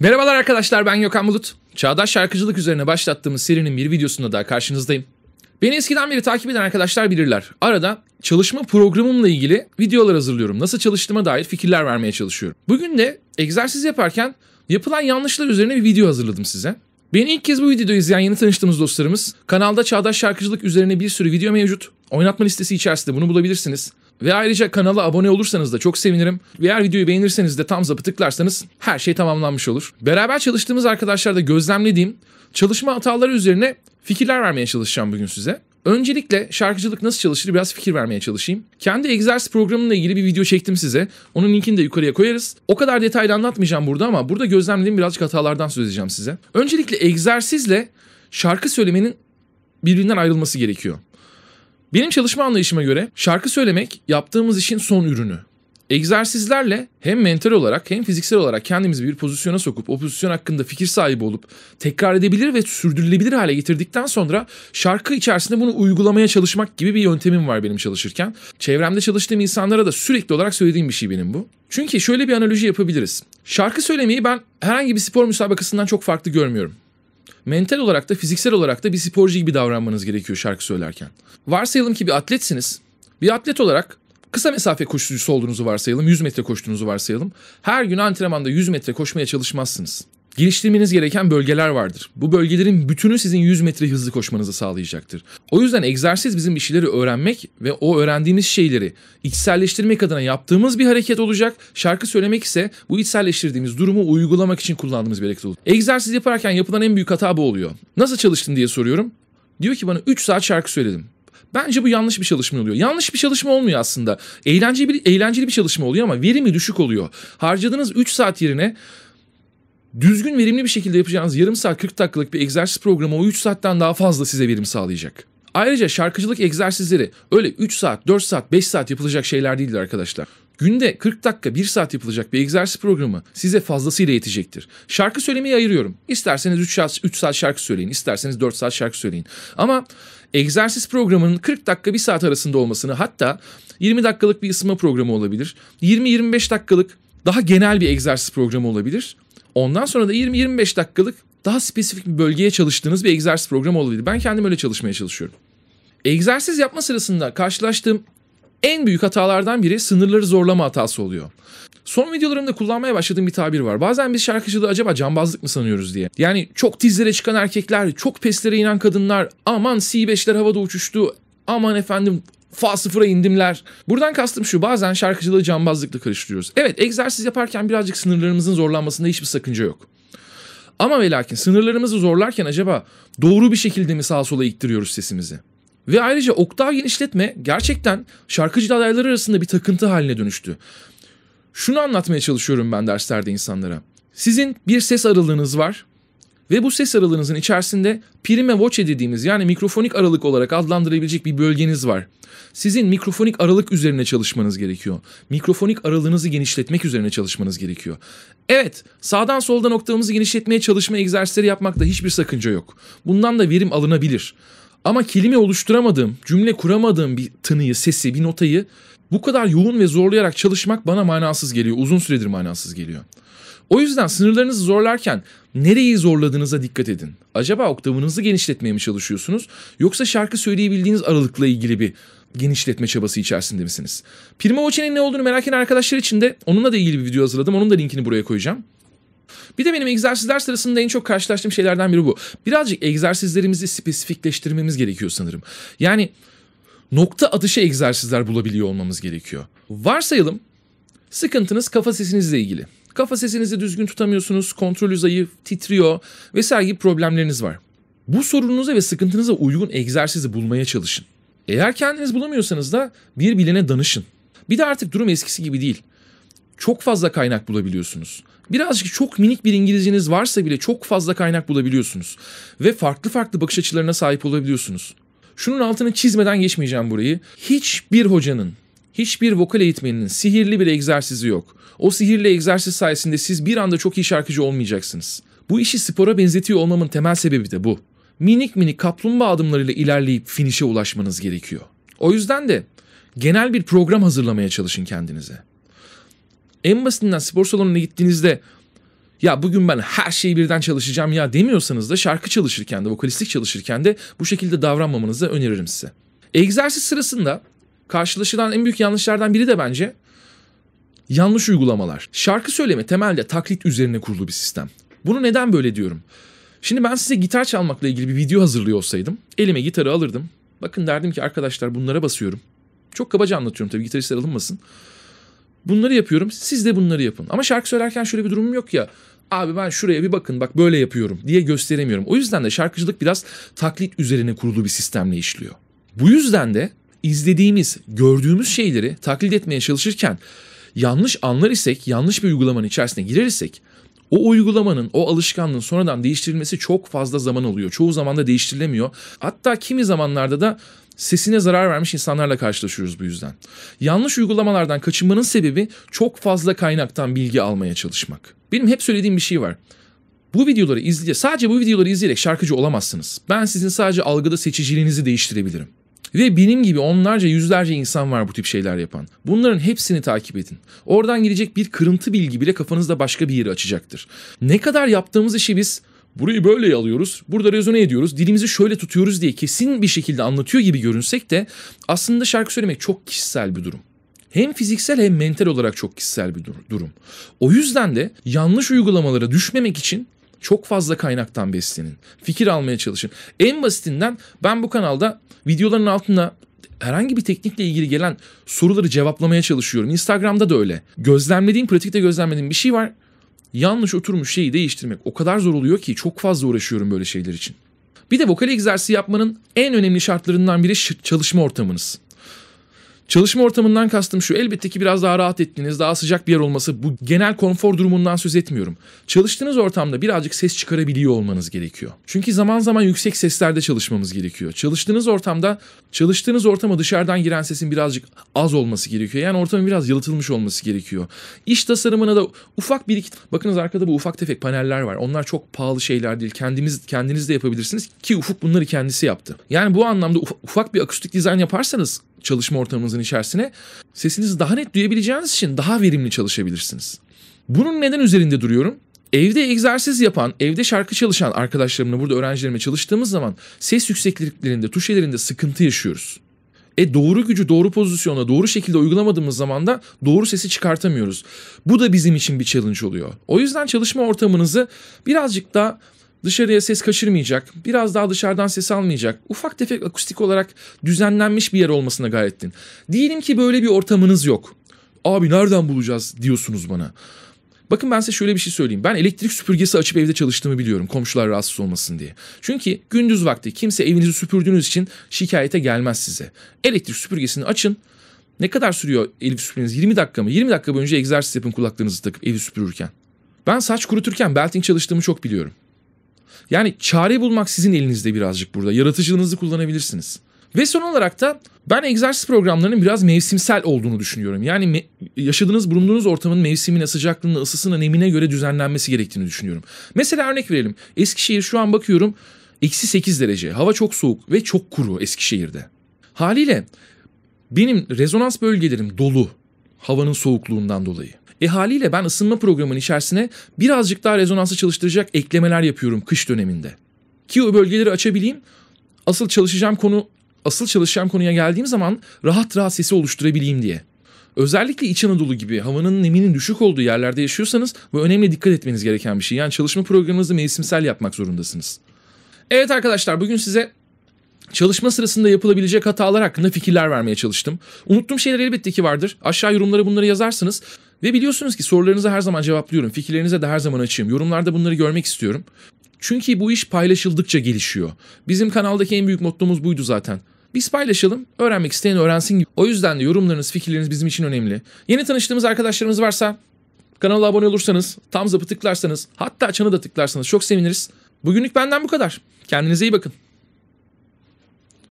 Merhabalar arkadaşlar ben Gökhan Bulut. Çağdaş şarkıcılık üzerine başlattığımız serinin bir videosunda daha karşınızdayım. Beni eskiden beri takip eden arkadaşlar bilirler. Arada çalışma programımla ilgili videolar hazırlıyorum. Nasıl çalıştığıma dair fikirler vermeye çalışıyorum. Bugün de egzersiz yaparken yapılan yanlışlar üzerine bir video hazırladım size. Beni ilk kez bu videoda izleyen yeni tanıştığımız dostlarımız kanalda çağdaş şarkıcılık üzerine bir sürü video mevcut. Oynatma listesi içerisinde bunu bulabilirsiniz. Ve ayrıca kanala abone olursanız da çok sevinirim. Ve eğer videoyu beğenirseniz de tam up'ı tıklarsanız her şey tamamlanmış olur. Beraber çalıştığımız arkadaşlar da gözlemlediğim çalışma hataları üzerine fikirler vermeye çalışacağım bugün size. Öncelikle şarkıcılık nasıl çalışır biraz fikir vermeye çalışayım. Kendi egzersiz programımla ilgili bir video çektim size. Onun linkini de yukarıya koyarız. O kadar detaylı anlatmayacağım burada ama burada gözlemlediğim birazcık hatalardan söz edeceğim size. Öncelikle egzersizle şarkı söylemenin birbirinden ayrılması gerekiyor. Benim çalışma anlayışıma göre şarkı söylemek yaptığımız işin son ürünü. Egzersizlerle hem mental olarak hem fiziksel olarak kendimizi bir pozisyona sokup o pozisyon hakkında fikir sahibi olup tekrar edebilir ve sürdürülebilir hale getirdikten sonra şarkı içerisinde bunu uygulamaya çalışmak gibi bir yöntemim var benim çalışırken. Çevremde çalıştığım insanlara da sürekli olarak söylediğim bir şey benim bu. Çünkü şöyle bir analoji yapabiliriz. Şarkı söylemeyi ben herhangi bir spor müsabakasından çok farklı görmüyorum mental olarak da fiziksel olarak da bir sporcu gibi davranmanız gerekiyor şarkı söylerken. Varsayalım ki bir atletsiniz. Bir atlet olarak kısa mesafe koşucusu olduğunuzu varsayalım. 100 metre koştuğunuzu varsayalım. Her gün antrenmanda 100 metre koşmaya çalışmazsınız. Geliştirmeniz gereken bölgeler vardır. Bu bölgelerin bütünü sizin 100 metre hızlı koşmanızı sağlayacaktır. O yüzden egzersiz bizim bir şeyleri öğrenmek ve o öğrendiğimiz şeyleri içselleştirmek adına yaptığımız bir hareket olacak. Şarkı söylemek ise bu içselleştirdiğimiz durumu uygulamak için kullandığımız bir hareket olacak. Egzersiz yaparken yapılan en büyük hata bu oluyor. Nasıl çalıştın diye soruyorum. Diyor ki bana 3 saat şarkı söyledim. Bence bu yanlış bir çalışma oluyor. Yanlış bir çalışma olmuyor aslında. Eğlenceli bir, eğlenceli bir çalışma oluyor ama verimi düşük oluyor. Harcadığınız 3 saat yerine düzgün verimli bir şekilde yapacağınız yarım saat 40 dakikalık bir egzersiz programı o 3 saatten daha fazla size verim sağlayacak. Ayrıca şarkıcılık egzersizleri öyle 3 saat, 4 saat, 5 saat yapılacak şeyler değildir arkadaşlar. Günde 40 dakika 1 saat yapılacak bir egzersiz programı size fazlasıyla yetecektir. Şarkı söylemeyi ayırıyorum. İsterseniz 3 saat, 3 saat şarkı söyleyin, isterseniz 4 saat şarkı söyleyin. Ama egzersiz programının 40 dakika 1 saat arasında olmasını hatta 20 dakikalık bir ısınma programı olabilir. 20-25 dakikalık daha genel bir egzersiz programı olabilir. Ondan sonra da 20-25 dakikalık daha spesifik bir bölgeye çalıştığınız bir egzersiz programı olabilir. Ben kendim öyle çalışmaya çalışıyorum. Egzersiz yapma sırasında karşılaştığım en büyük hatalardan biri sınırları zorlama hatası oluyor. Son videolarımda kullanmaya başladığım bir tabir var. Bazen biz şarkıcılığı acaba cambazlık mı sanıyoruz diye. Yani çok dizlere çıkan erkekler, çok peslere inen kadınlar, aman C5'ler havada uçuştu, aman efendim fa sıfıra indimler. Buradan kastım şu bazen şarkıcılığı cambazlıkla karıştırıyoruz. Evet egzersiz yaparken birazcık sınırlarımızın zorlanmasında hiçbir sakınca yok. Ama ve lakin sınırlarımızı zorlarken acaba doğru bir şekilde mi sağa sola iktiriyoruz sesimizi? Ve ayrıca oktav genişletme gerçekten şarkıcı adayları arasında bir takıntı haline dönüştü. Şunu anlatmaya çalışıyorum ben derslerde insanlara. Sizin bir ses aralığınız var ve bu ses aralığınızın içerisinde prime voce dediğimiz yani mikrofonik aralık olarak adlandırabilecek bir bölgeniz var. Sizin mikrofonik aralık üzerine çalışmanız gerekiyor. Mikrofonik aralığınızı genişletmek üzerine çalışmanız gerekiyor. Evet sağdan soldan noktamızı genişletmeye çalışma egzersizleri yapmakta hiçbir sakınca yok. Bundan da verim alınabilir. Ama kelime oluşturamadığım, cümle kuramadığım bir tınıyı, sesi, bir notayı bu kadar yoğun ve zorlayarak çalışmak bana manasız geliyor. Uzun süredir manasız geliyor. O yüzden sınırlarınızı zorlarken nereyi zorladığınıza dikkat edin. Acaba oktavınızı genişletmeye mi çalışıyorsunuz yoksa şarkı söyleyebildiğiniz aralıkla ilgili bir genişletme çabası içerisinde misiniz? Prima voce'nin ne olduğunu merak eden arkadaşlar için de onunla da ilgili bir video hazırladım. Onun da linkini buraya koyacağım. Bir de benim egzersizler sırasında en çok karşılaştığım şeylerden biri bu. Birazcık egzersizlerimizi spesifikleştirmemiz gerekiyor sanırım. Yani nokta atışı egzersizler bulabiliyor olmamız gerekiyor. Varsayalım sıkıntınız kafa sesinizle ilgili. Kafa sesinizi düzgün tutamıyorsunuz, kontrolü zayıf, titriyor vesaire gibi problemleriniz var. Bu sorununuza ve sıkıntınıza uygun egzersizi bulmaya çalışın. Eğer kendiniz bulamıyorsanız da bir bilene danışın. Bir de artık durum eskisi gibi değil. Çok fazla kaynak bulabiliyorsunuz. Birazcık çok minik bir İngilizceniz varsa bile çok fazla kaynak bulabiliyorsunuz. Ve farklı farklı bakış açılarına sahip olabiliyorsunuz. Şunun altını çizmeden geçmeyeceğim burayı. Hiçbir hocanın Hiçbir vokal eğitmeninin sihirli bir egzersizi yok. O sihirli egzersiz sayesinde siz bir anda çok iyi şarkıcı olmayacaksınız. Bu işi spora benzetiyor olmamın temel sebebi de bu. Minik minik kaplumbağa adımlarıyla ilerleyip finişe ulaşmanız gerekiyor. O yüzden de genel bir program hazırlamaya çalışın kendinize. En basitinden spor salonuna gittiğinizde ya bugün ben her şeyi birden çalışacağım ya demiyorsanız da şarkı çalışırken de vokalistlik çalışırken de bu şekilde davranmamanızı öneririm size. Egzersiz sırasında karşılaşılan en büyük yanlışlardan biri de bence yanlış uygulamalar. Şarkı söyleme temelde taklit üzerine kurulu bir sistem. Bunu neden böyle diyorum? Şimdi ben size gitar çalmakla ilgili bir video hazırlıyor olsaydım elime gitarı alırdım. Bakın derdim ki arkadaşlar bunlara basıyorum. Çok kabaca anlatıyorum tabii gitaristler alınmasın. Bunları yapıyorum siz de bunları yapın. Ama şarkı söylerken şöyle bir durumum yok ya. Abi ben şuraya bir bakın bak böyle yapıyorum diye gösteremiyorum. O yüzden de şarkıcılık biraz taklit üzerine kurulu bir sistemle işliyor. Bu yüzden de izlediğimiz, gördüğümüz şeyleri taklit etmeye çalışırken yanlış anlar isek, yanlış bir uygulamanın içerisine girer isek o uygulamanın, o alışkanlığın sonradan değiştirilmesi çok fazla zaman alıyor. Çoğu zaman da değiştirilemiyor. Hatta kimi zamanlarda da sesine zarar vermiş insanlarla karşılaşıyoruz bu yüzden. Yanlış uygulamalardan kaçınmanın sebebi çok fazla kaynaktan bilgi almaya çalışmak. Benim hep söylediğim bir şey var. Bu videoları izleye sadece bu videoları izleyerek şarkıcı olamazsınız. Ben sizin sadece algıda seçiciliğinizi değiştirebilirim. Ve benim gibi onlarca yüzlerce insan var bu tip şeyler yapan. Bunların hepsini takip edin. Oradan gelecek bir kırıntı bilgi bile kafanızda başka bir yeri açacaktır. Ne kadar yaptığımız işi biz burayı böyle alıyoruz, burada rezone ediyoruz, dilimizi şöyle tutuyoruz diye kesin bir şekilde anlatıyor gibi görünsek de aslında şarkı söylemek çok kişisel bir durum. Hem fiziksel hem mental olarak çok kişisel bir durum. O yüzden de yanlış uygulamalara düşmemek için çok fazla kaynaktan beslenin. Fikir almaya çalışın. En basitinden ben bu kanalda videoların altına herhangi bir teknikle ilgili gelen soruları cevaplamaya çalışıyorum. Instagram'da da öyle. Gözlemlediğim, pratikte gözlemlediğim bir şey var. Yanlış oturmuş şeyi değiştirmek o kadar zor oluyor ki çok fazla uğraşıyorum böyle şeyler için. Bir de vokal egzersizi yapmanın en önemli şartlarından biri çalışma ortamınız. Çalışma ortamından kastım şu. Elbette ki biraz daha rahat ettiğiniz, daha sıcak bir yer olması bu genel konfor durumundan söz etmiyorum. Çalıştığınız ortamda birazcık ses çıkarabiliyor olmanız gerekiyor. Çünkü zaman zaman yüksek seslerde çalışmamız gerekiyor. Çalıştığınız ortamda çalıştığınız ortama dışarıdan giren sesin birazcık az olması gerekiyor. Yani ortamın biraz yalıtılmış olması gerekiyor. İş tasarımına da ufak bir iki... Bakınız arkada bu ufak tefek paneller var. Onlar çok pahalı şeyler değil. Kendimiz kendiniz de yapabilirsiniz ki Ufuk bunları kendisi yaptı. Yani bu anlamda ufak bir akustik dizayn yaparsanız çalışma ortamınızın içerisine sesinizi daha net duyabileceğiniz için daha verimli çalışabilirsiniz. Bunun neden üzerinde duruyorum? Evde egzersiz yapan, evde şarkı çalışan arkadaşlarımla burada öğrencilerime çalıştığımız zaman ses yüksekliklerinde, tuşelerinde sıkıntı yaşıyoruz. E doğru gücü doğru pozisyona doğru şekilde uygulamadığımız zaman da doğru sesi çıkartamıyoruz. Bu da bizim için bir challenge oluyor. O yüzden çalışma ortamınızı birazcık daha Dışarıya ses kaçırmayacak, biraz daha dışarıdan ses almayacak, ufak tefek akustik olarak düzenlenmiş bir yer olmasına gayret edin. Diyelim ki böyle bir ortamınız yok. Abi nereden bulacağız diyorsunuz bana. Bakın ben size şöyle bir şey söyleyeyim. Ben elektrik süpürgesi açıp evde çalıştığımı biliyorum komşular rahatsız olmasın diye. Çünkü gündüz vakti kimse evinizi süpürdüğünüz için şikayete gelmez size. Elektrik süpürgesini açın. Ne kadar sürüyor elektrik süpürgeniz? 20 dakika mı? 20 dakika boyunca egzersiz yapın kulaklarınızı takıp evi süpürürken. Ben saç kuruturken belting çalıştığımı çok biliyorum. Yani çare bulmak sizin elinizde birazcık burada. Yaratıcılığınızı kullanabilirsiniz. Ve son olarak da ben egzersiz programlarının biraz mevsimsel olduğunu düşünüyorum. Yani yaşadığınız, bulunduğunuz ortamın mevsimine, sıcaklığına, ısısına, nemine göre düzenlenmesi gerektiğini düşünüyorum. Mesela örnek verelim. Eskişehir şu an bakıyorum eksi 8 derece. Hava çok soğuk ve çok kuru Eskişehir'de. Haliyle benim rezonans bölgelerim dolu havanın soğukluğundan dolayı. E haliyle ben ısınma programının içerisine birazcık daha rezonansı çalıştıracak eklemeler yapıyorum kış döneminde. Ki o bölgeleri açabileyim. Asıl çalışacağım konu asıl çalışacağım konuya geldiğim zaman rahat rahat sesi oluşturabileyim diye. Özellikle İç Anadolu gibi havanın neminin düşük olduğu yerlerde yaşıyorsanız bu önemli dikkat etmeniz gereken bir şey. Yani çalışma programınızı mevsimsel yapmak zorundasınız. Evet arkadaşlar bugün size Çalışma sırasında yapılabilecek hatalar hakkında fikirler vermeye çalıştım. Unuttuğum şeyler elbette ki vardır. Aşağı yorumlara bunları yazarsınız. Ve biliyorsunuz ki sorularınıza her zaman cevaplıyorum. Fikirlerinize de her zaman açığım. Yorumlarda bunları görmek istiyorum. Çünkü bu iş paylaşıldıkça gelişiyor. Bizim kanaldaki en büyük mottomuz buydu zaten. Biz paylaşalım, öğrenmek isteyen öğrensin. O yüzden de yorumlarınız, fikirleriniz bizim için önemli. Yeni tanıştığımız arkadaşlarımız varsa kanala abone olursanız, thumbs up'ı tıklarsanız, hatta çanı da tıklarsanız çok seviniriz. Bugünlük benden bu kadar. Kendinize iyi bakın.